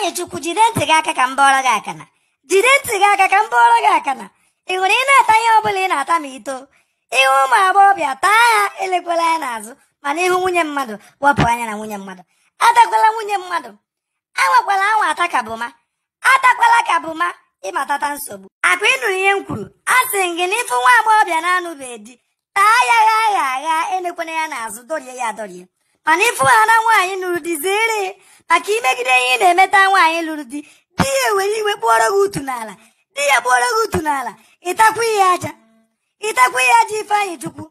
nwanyị chukwu jide ntị gị aka ka m gị akana jide ntị gị aka ka m gị akana ị hụrụ ị na-ata ihe ọ bụla ị na-ata ma ito ịhụ ụmụ agbọghọbịa taa ha elekwela anya n'azụ mana ịhụ nwunye mmadụ wepụ anya na nwunye mmadụ atakwala nwunye mmadụ anwakwala anwa ata kabụma atakwala kabụma ịmatata nsogbu akpa ịnụ ihe m kwuru a sị gị na ịfụ nwa agbọghọbịa na-anụbeghị di taa ya gha agha agha enekwana ya n'azụ dorie ya adorie mana ịfụ ha na nwaanyị nụrụ di maka imegide ihe ị na-emeta nwaanyị lụrụ di di ya ewere iwe kpụọrọ gị utu n'ala di ya kpụọrọ gị utu n'ala ịtakwa ihe aja ịtakwa ihe aja ifeanyị chukwu